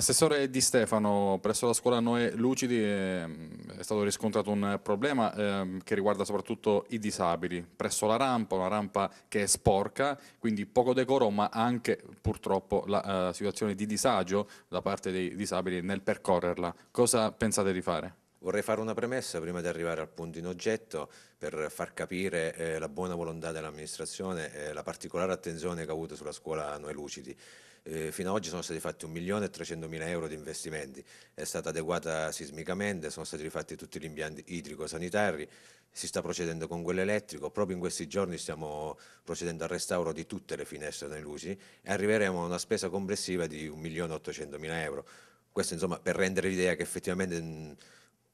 Assessore Di Stefano, presso la scuola Noe Lucidi è, ehm, è stato riscontrato un problema ehm, che riguarda soprattutto i disabili. Presso la rampa, una rampa che è sporca, quindi poco decoro, ma anche purtroppo la eh, situazione di disagio da parte dei disabili nel percorrerla. Cosa pensate di fare? Vorrei fare una premessa prima di arrivare al punto in oggetto per far capire eh, la buona volontà dell'amministrazione e la particolare attenzione che ha avuto sulla scuola Noi Lucidi. Eh, fino ad oggi sono stati fatti 1.300.000 euro di investimenti, è stata adeguata sismicamente, sono stati rifatti tutti gli impianti idrico-sanitari, si sta procedendo con quello elettrico, proprio in questi giorni stiamo procedendo al restauro di tutte le finestre Noi Lucidi e arriveremo a una spesa complessiva di 1.800.000 euro. Questo insomma per rendere l'idea che effettivamente mm,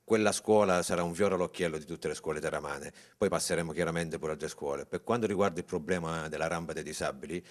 quella scuola sarà un fiore all'occhiello di tutte le scuole teramane, poi passeremo chiaramente pure altre scuole. Per quanto riguarda il problema della rampa dei disabili,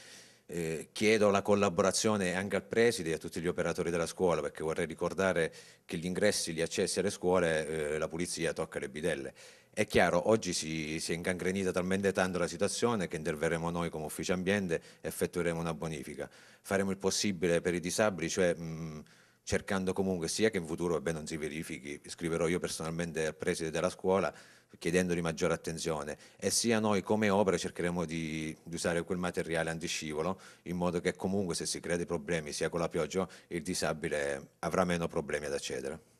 eh, chiedo la collaborazione anche al preside e a tutti gli operatori della scuola perché vorrei ricordare che gli ingressi, gli accessi alle scuole, eh, la pulizia tocca le bidelle. È chiaro, oggi si, si, è ingangrenita talmente tanto la situazione che interverremo noi come ufficio ambiente e effettueremo una bonifica. Faremo il possibile per i disabili, cioè... Mh, mm, cercando comunque sia che in futuro vabbè, non si verifichi, scriverò io personalmente al preside della scuola chiedendogli maggiore attenzione e sia noi come opera cercheremo di, di, usare quel materiale antiscivolo in modo che comunque se si crea dei problemi sia con la pioggia il disabile avrà meno problemi ad accedere.